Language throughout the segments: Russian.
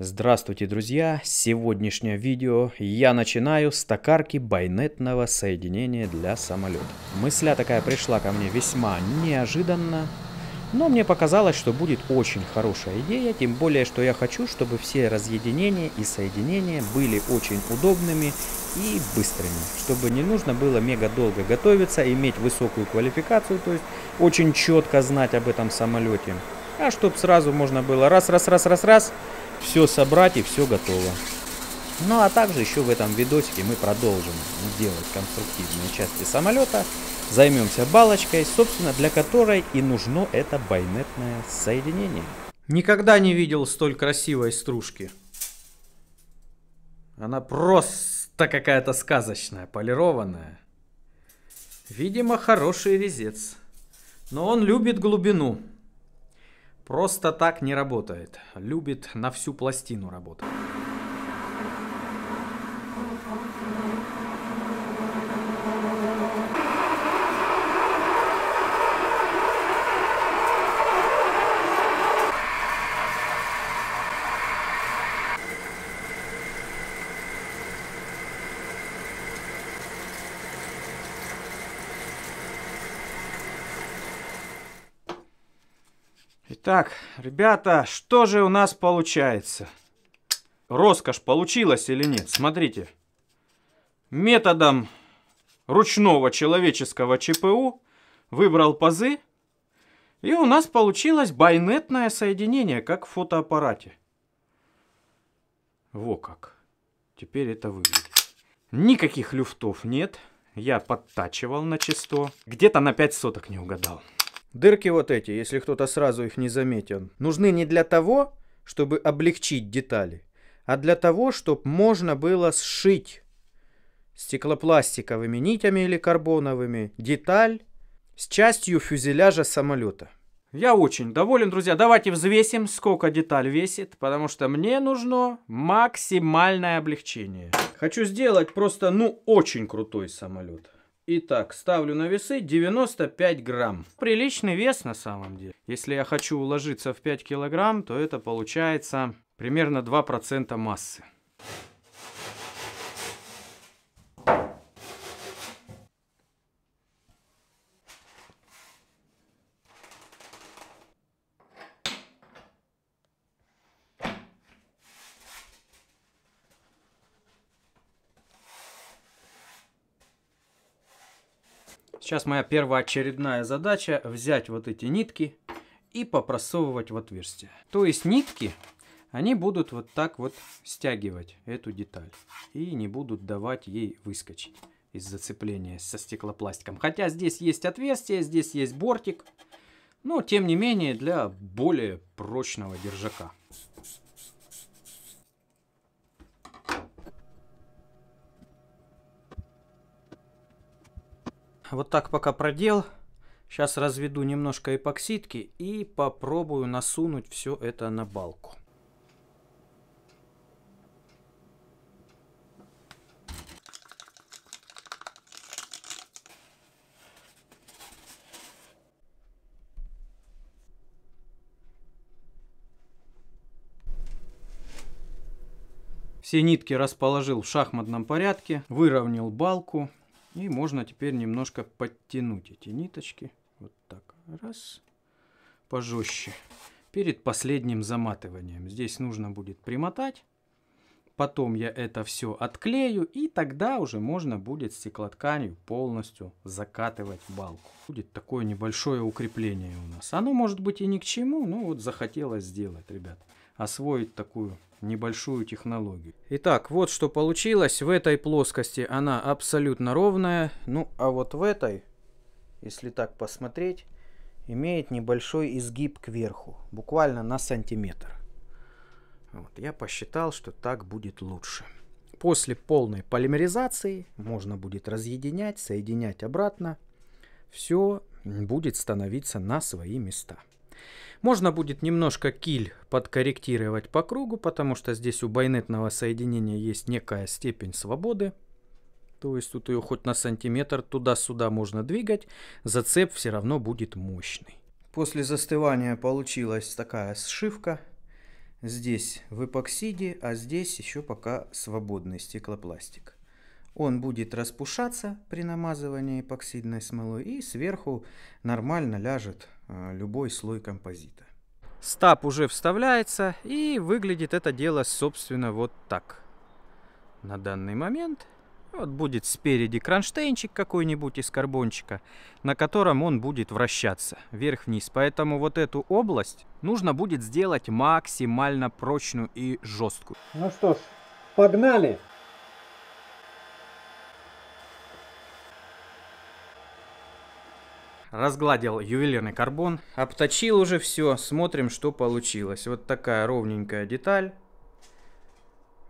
Здравствуйте, друзья! Сегодняшнее видео я начинаю с токарки байнетного соединения для самолета. Мысля такая пришла ко мне весьма неожиданно, но мне показалось, что будет очень хорошая идея, тем более, что я хочу, чтобы все разъединения и соединения были очень удобными и быстрыми, чтобы не нужно было мега долго готовиться, иметь высокую квалификацию, то есть очень четко знать об этом самолете, а чтобы сразу можно было раз-раз-раз-раз-раз, все собрать и все готово. Ну а также еще в этом видосике мы продолжим делать конструктивные части самолета, займемся балочкой, собственно для которой и нужно это байнетное соединение. Никогда не видел столь красивой стружки. Она просто какая-то сказочная, полированная. Видимо, хороший резец. Но он любит глубину. Просто так не работает. Любит на всю пластину работать. Так, ребята, что же у нас получается? Роскошь получилась или нет? Смотрите. Методом ручного человеческого ЧПУ выбрал пазы. И у нас получилось байнетное соединение, как в фотоаппарате. Во как. Теперь это выглядит. Никаких люфтов нет. Я подтачивал на чисто. Где-то на 5 соток не угадал. Дырки вот эти, если кто-то сразу их не заметил, нужны не для того, чтобы облегчить детали, а для того, чтобы можно было сшить стеклопластиковыми нитями или карбоновыми деталь с частью фюзеляжа самолета. Я очень доволен, друзья. Давайте взвесим, сколько деталь весит, потому что мне нужно максимальное облегчение. Хочу сделать просто, ну, очень крутой самолет. Итак, ставлю на весы 95 грамм. Приличный вес на самом деле. Если я хочу уложиться в 5 килограмм, то это получается примерно 2% массы. Сейчас моя первоочередная задача взять вот эти нитки и попросовывать в отверстие. То есть нитки, они будут вот так вот стягивать эту деталь и не будут давать ей выскочить из зацепления со стеклопластиком. Хотя здесь есть отверстие, здесь есть бортик, но тем не менее для более прочного держака. Вот так пока продел. Сейчас разведу немножко эпоксидки и попробую насунуть все это на балку. Все нитки расположил в шахматном порядке, выровнял балку, и можно теперь немножко подтянуть эти ниточки. Вот так. Раз. Пожестче. Перед последним заматыванием. Здесь нужно будет примотать. Потом я это все отклею. И тогда уже можно будет стеклотканью полностью закатывать балку. Будет такое небольшое укрепление у нас. Оно может быть и ни к чему. но вот захотелось сделать, ребят освоить такую небольшую технологию. Итак, вот что получилось. В этой плоскости она абсолютно ровная. Ну, а вот в этой, если так посмотреть, имеет небольшой изгиб кверху. Буквально на сантиметр. Вот, я посчитал, что так будет лучше. После полной полимеризации можно будет разъединять, соединять обратно. Все будет становиться на свои места. Можно будет немножко киль подкорректировать по кругу, потому что здесь у байонетного соединения есть некая степень свободы. То есть тут ее хоть на сантиметр туда-сюда можно двигать, зацеп все равно будет мощный. После застывания получилась такая сшивка. Здесь в эпоксиде, а здесь еще пока свободный стеклопластик. Он будет распушаться при намазывании эпоксидной смолой и сверху нормально ляжет а, любой слой композита. Стаб уже вставляется и выглядит это дело, собственно, вот так. На данный момент вот будет спереди кронштейнчик какой-нибудь из карбончика, на котором он будет вращаться вверх-вниз. Поэтому вот эту область нужно будет сделать максимально прочную и жесткую. Ну что ж, погнали! разгладил ювелирный карбон, обточил уже все, смотрим, что получилось. Вот такая ровненькая деталь.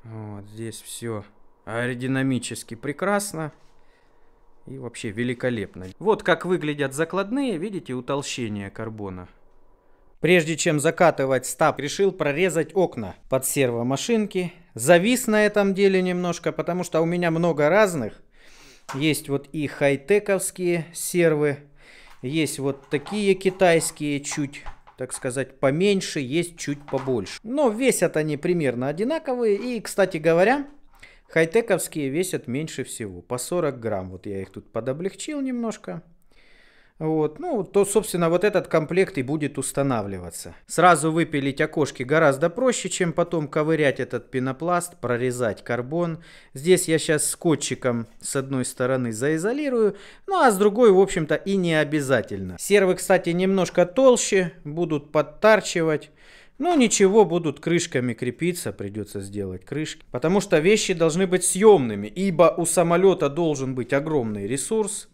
Вот здесь все аэродинамически прекрасно и вообще великолепно. Вот как выглядят закладные, видите утолщение карбона. Прежде чем закатывать стаб, решил прорезать окна под сервомашинки. Завис на этом деле немножко, потому что у меня много разных. Есть вот и хай-тековские сервы, есть вот такие китайские, чуть так сказать, поменьше, есть чуть побольше. Но весят они примерно одинаковые. И, кстати говоря, хайтековские весят меньше всего, по 40 грамм. Вот я их тут подоблегчил немножко. Вот, ну, то, собственно, вот этот комплект и будет устанавливаться. Сразу выпилить окошки гораздо проще, чем потом ковырять этот пенопласт, прорезать карбон. Здесь я сейчас скотчиком с одной стороны заизолирую, ну а с другой, в общем-то, и не обязательно. Сервы, кстати, немножко толще, будут подтарчивать. Ну ничего, будут крышками крепиться, придется сделать крышки. Потому что вещи должны быть съемными, ибо у самолета должен быть огромный ресурс.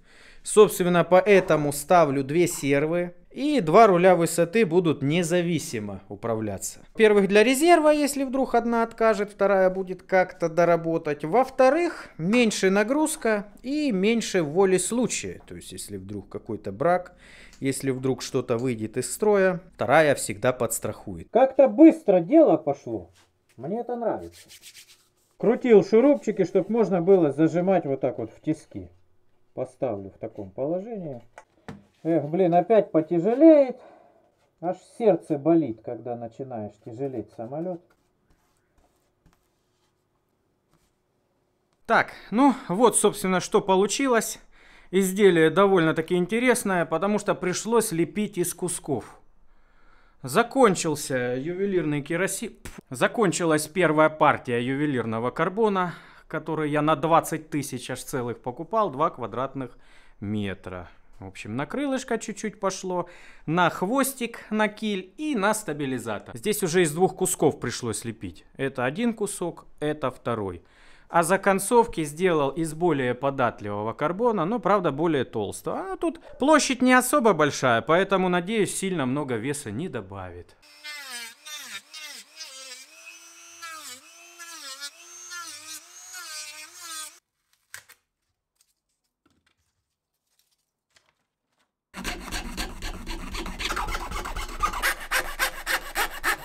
Собственно, поэтому ставлю две сервы. И два руля высоты будут независимо управляться. Во-первых, для резерва, если вдруг одна откажет, вторая будет как-то доработать. Во-вторых, меньше нагрузка и меньше воли случая. То есть, если вдруг какой-то брак, если вдруг что-то выйдет из строя, вторая всегда подстрахует. Как-то быстро дело пошло. Мне это нравится. Крутил шурупчики, чтобы можно было зажимать вот так вот в тиски поставлю в таком положении. Эх, блин, опять потяжелеет. Аж сердце болит, когда начинаешь тяжелеть самолет. Так, ну вот, собственно, что получилось. Изделие довольно-таки интересное, потому что пришлось лепить из кусков. Закончился ювелирный керосин. Закончилась первая партия ювелирного карбона которые я на 20 тысяч аж целых покупал, 2 квадратных метра. В общем, на крылышко чуть-чуть пошло, на хвостик, на киль и на стабилизатор. Здесь уже из двух кусков пришлось лепить. Это один кусок, это второй. А за концовки сделал из более податливого карбона, но, правда, более толстого. А тут площадь не особо большая, поэтому, надеюсь, сильно много веса не добавит.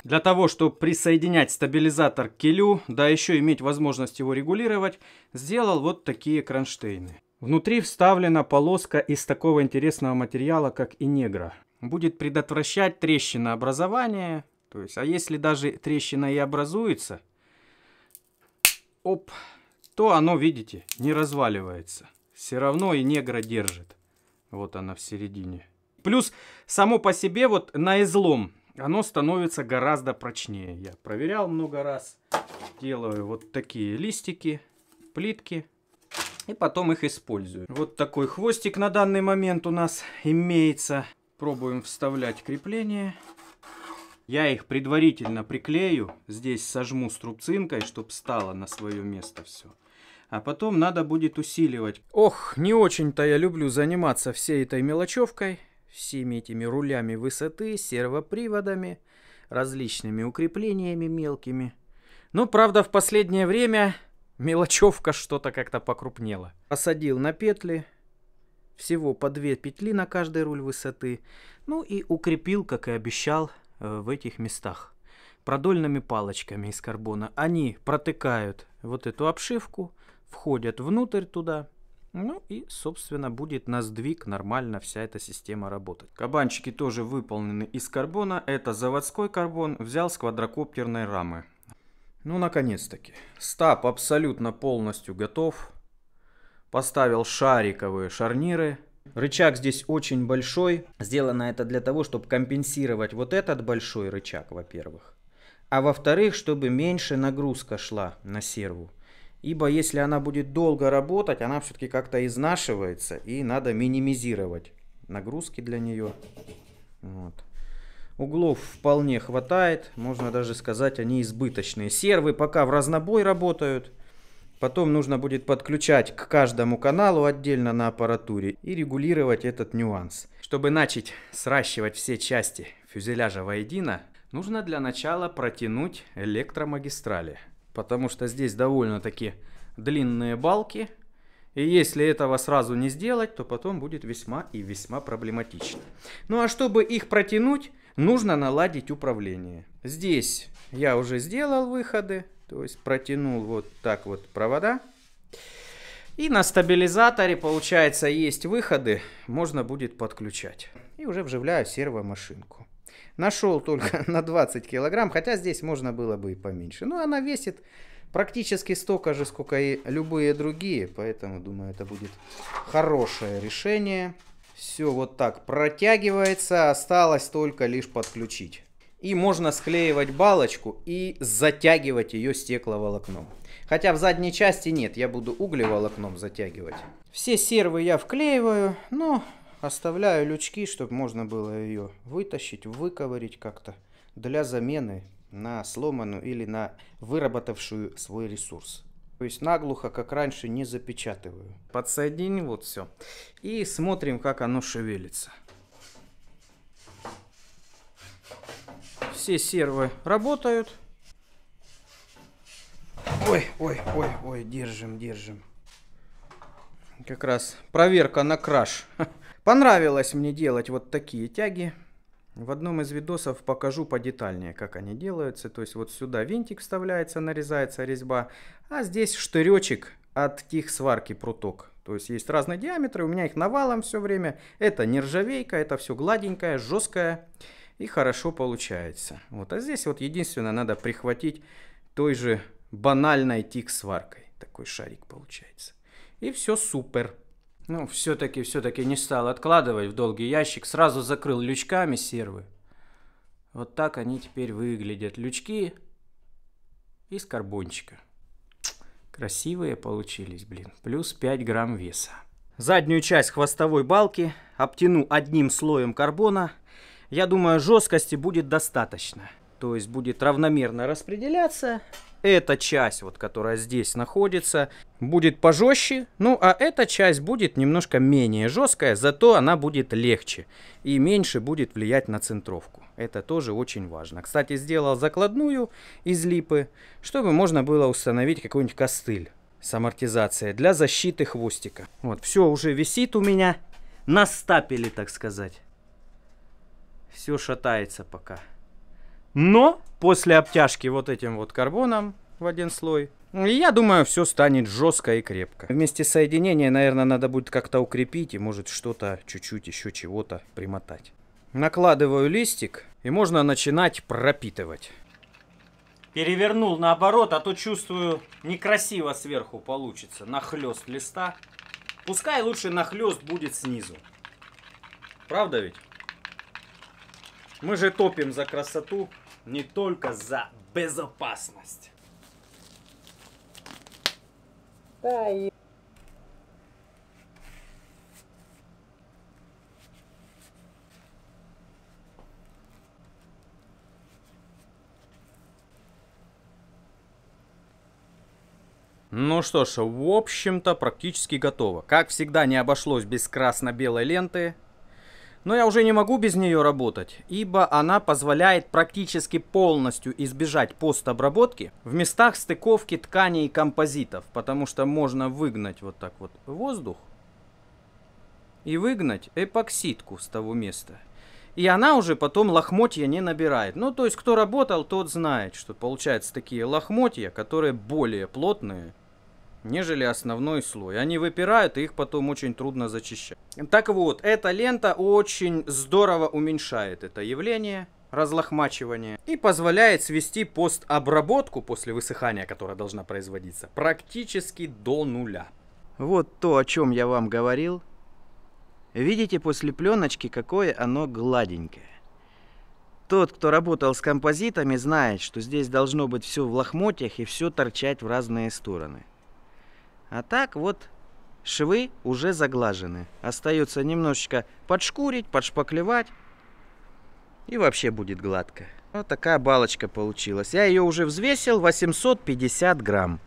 Для того, чтобы присоединять стабилизатор к килю, да еще иметь возможность его регулировать, сделал вот такие кронштейны. Внутри вставлена полоска из такого интересного материала, как инегра. Будет предотвращать трещинообразование. То есть, а если даже трещина и образуется, оп, то оно, видите, не разваливается. Все равно и негра держит. Вот она в середине. Плюс само по себе вот на излом оно становится гораздо прочнее. Я проверял много раз. Делаю вот такие листики, плитки. И потом их использую. Вот такой хвостик на данный момент у нас имеется. Пробуем вставлять крепление. Я их предварительно приклею. Здесь сожму струбцинкой, чтобы стало на свое место все а потом надо будет усиливать. Ох, не очень-то я люблю заниматься всей этой мелочевкой, всеми этими рулями высоты, сервоприводами, различными укреплениями мелкими. Ну, правда, в последнее время мелочевка что-то как-то покрупнела. Посадил на петли, всего по две петли на каждый руль высоты, ну и укрепил, как и обещал, э, в этих местах продольными палочками из карбона. Они протыкают вот эту обшивку, входят внутрь туда, ну и, собственно, будет на сдвиг нормально вся эта система работать. Кабанчики тоже выполнены из карбона. Это заводской карбон, взял с квадрокоптерной рамы. Ну, наконец-таки. Стаб абсолютно полностью готов. Поставил шариковые шарниры. Рычаг здесь очень большой. Сделано это для того, чтобы компенсировать вот этот большой рычаг, во-первых. А во-вторых, чтобы меньше нагрузка шла на серву. Ибо если она будет долго работать, она все-таки как-то изнашивается, и надо минимизировать нагрузки для нее. Вот. Углов вполне хватает, можно даже сказать, они избыточные. Сервы пока в разнобой работают. Потом нужно будет подключать к каждому каналу отдельно на аппаратуре и регулировать этот нюанс. Чтобы начать сращивать все части фюзеляжа воедино, нужно для начала протянуть электромагистрали потому что здесь довольно-таки длинные балки. И если этого сразу не сделать, то потом будет весьма и весьма проблематично. Ну а чтобы их протянуть, нужно наладить управление. Здесь я уже сделал выходы, то есть протянул вот так вот провода. И на стабилизаторе, получается, есть выходы, можно будет подключать. И уже вживляю сервомашинку. Нашел только на 20 килограмм, хотя здесь можно было бы и поменьше. Но ну, она весит практически столько же, сколько и любые другие, поэтому, думаю, это будет хорошее решение. Все вот так протягивается, осталось только лишь подключить. И можно склеивать балочку и затягивать ее стекловолокном. Хотя в задней части нет, я буду углеволокном затягивать. Все сервы я вклеиваю, но Оставляю лючки, чтобы можно было ее вытащить, выковырить как-то для замены на сломанную или на выработавшую свой ресурс. То есть наглухо, как раньше, не запечатываю. Подсоединим вот все. И смотрим, как оно шевелится. Все сервы работают. Ой, ой, ой, ой, держим, держим. Как раз проверка на краш. Понравилось мне делать вот такие тяги. В одном из видосов покажу подетальнее, как они делаются. То есть вот сюда винтик вставляется, нарезается резьба, а здесь штыречек от тех сварки пруток. То есть есть разные диаметры, у меня их навалом все время. Это нержавейка, это все гладенькое, жесткое и хорошо получается. Вот, а здесь вот единственное надо прихватить той же банальной тик сваркой. Такой шарик получается. И все супер. Ну, все-таки, все-таки не стал откладывать в долгий ящик, сразу закрыл лючками сервы. Вот так они теперь выглядят. Лючки из карбончика. Красивые получились, блин. Плюс 5 грамм веса. Заднюю часть хвостовой балки обтяну одним слоем карбона. Я думаю, жесткости будет достаточно то есть будет равномерно распределяться. Эта часть, вот, которая здесь находится, будет пожестче, ну а эта часть будет немножко менее жесткая, зато она будет легче и меньше будет влиять на центровку. Это тоже очень важно. Кстати, сделал закладную из липы, чтобы можно было установить какой-нибудь костыль с амортизацией для защиты хвостика. Вот, все уже висит у меня на стапеле, так сказать. Все шатается пока. Но после обтяжки вот этим вот карбоном в один слой, я думаю, все станет жестко и крепко. Вместе соединения, наверное, надо будет как-то укрепить и, может, что-то, чуть-чуть еще чего-то примотать. Накладываю листик, и можно начинать пропитывать. Перевернул наоборот, а то чувствую, некрасиво сверху получится. Нахлест листа. Пускай лучше нахлест будет снизу. Правда ведь? Мы же топим за красоту, не только за безопасность. Да, и... Ну что ж, в общем-то практически готово. Как всегда не обошлось без красно-белой ленты, но я уже не могу без нее работать, ибо она позволяет практически полностью избежать постобработки в местах стыковки тканей и композитов, потому что можно выгнать вот так вот воздух и выгнать эпоксидку с того места. И она уже потом лохмотья не набирает. Ну, то есть, кто работал, тот знает, что получаются такие лохмотья, которые более плотные, нежели основной слой. Они выпирают, и их потом очень трудно зачищать. Так вот, эта лента очень здорово уменьшает это явление разлохмачивания и позволяет свести постобработку после высыхания, которая должна производиться, практически до нуля. Вот то, о чем я вам говорил. Видите после пленочки, какое оно гладенькое. Тот, кто работал с композитами, знает, что здесь должно быть все в лохмотьях и все торчать в разные стороны. А так вот швы уже заглажены. Остается немножечко подшкурить, подшпаклевать. И вообще будет гладко. Вот такая балочка получилась. Я ее уже взвесил 850 грамм.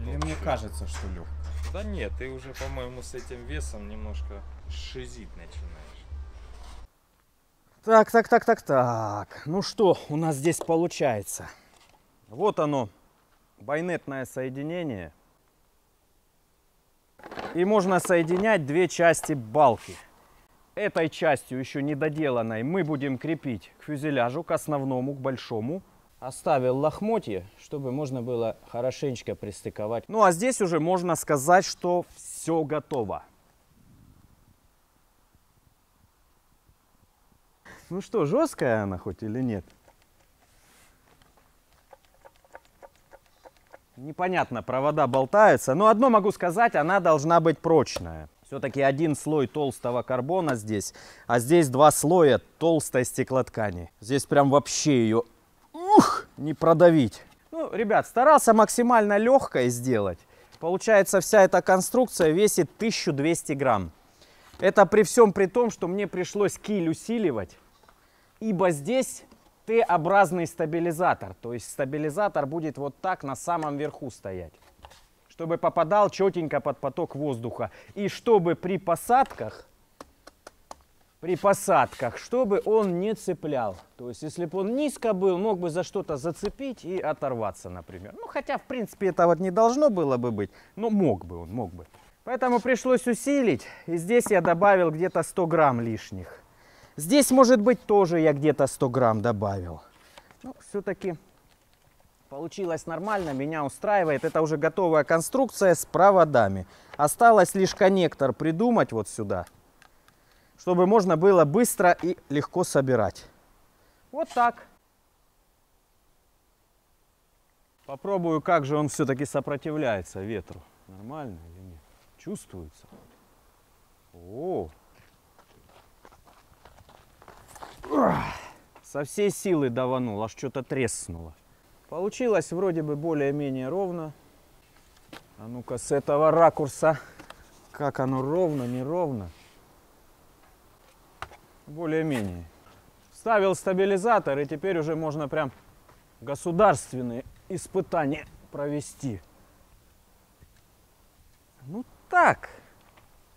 Или ну, мне кажется, что легко. Да нет, ты уже, по-моему, с этим весом немножко шизить начинаешь. Так, так, так, так, так. Ну что у нас здесь получается? Вот оно, байнетное соединение – и можно соединять две части балки. Этой частью, еще недоделанной, мы будем крепить к фюзеляжу, к основному, к большому. Оставил лохмотье, чтобы можно было хорошенечко пристыковать. Ну а здесь уже можно сказать, что все готово. Ну что, жесткая она хоть или нет? Непонятно, провода болтаются. Но одно могу сказать, она должна быть прочная. Все-таки один слой толстого карбона здесь, а здесь два слоя толстой стеклоткани. Здесь прям вообще ее ух, не продавить. Ну, ребят, старался максимально легкой сделать. Получается, вся эта конструкция весит 1200 грамм. Это при всем при том, что мне пришлось киль усиливать, ибо здесь Т-образный стабилизатор. То есть стабилизатор будет вот так на самом верху стоять, чтобы попадал четенько под поток воздуха. И чтобы при посадках, при посадках, чтобы он не цеплял. То есть если бы он низко был, мог бы за что-то зацепить и оторваться, например. Ну хотя, в принципе, это вот не должно было бы быть, но мог бы он, мог бы. Поэтому пришлось усилить. И здесь я добавил где-то 100 грамм лишних. Здесь, может быть, тоже я где-то 100 грамм добавил. Но ну, все-таки получилось нормально, меня устраивает. Это уже готовая конструкция с проводами. Осталось лишь коннектор придумать вот сюда, чтобы можно было быстро и легко собирать. Вот так. Попробую, как же он все-таки сопротивляется ветру. Нормально или нет? Чувствуется? О, со всей силы даванул, аж что-то треснуло. Получилось вроде бы более-менее ровно. А ну-ка с этого ракурса, как оно ровно, неровно. Более-менее. Вставил стабилизатор и теперь уже можно прям государственные испытания провести. Ну так,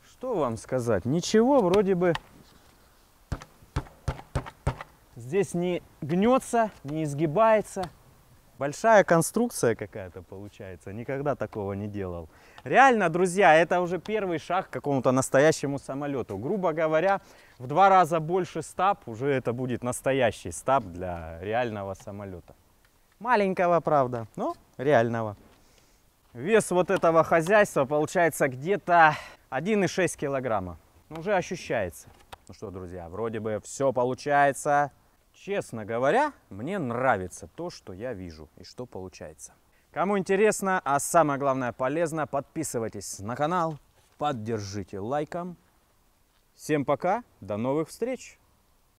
что вам сказать, ничего вроде бы Здесь не гнется, не изгибается. Большая конструкция какая-то получается. Никогда такого не делал. Реально, друзья, это уже первый шаг к какому-то настоящему самолету. Грубо говоря, в два раза больше стаб, уже это будет настоящий стаб для реального самолета. Маленького, правда, но реального. Вес вот этого хозяйства получается где-то 1,6 килограмма. Уже ощущается. Ну что, друзья, вроде бы все получается. Честно говоря, мне нравится то, что я вижу и что получается. Кому интересно, а самое главное полезно, подписывайтесь на канал, поддержите лайком. Всем пока, до новых встреч!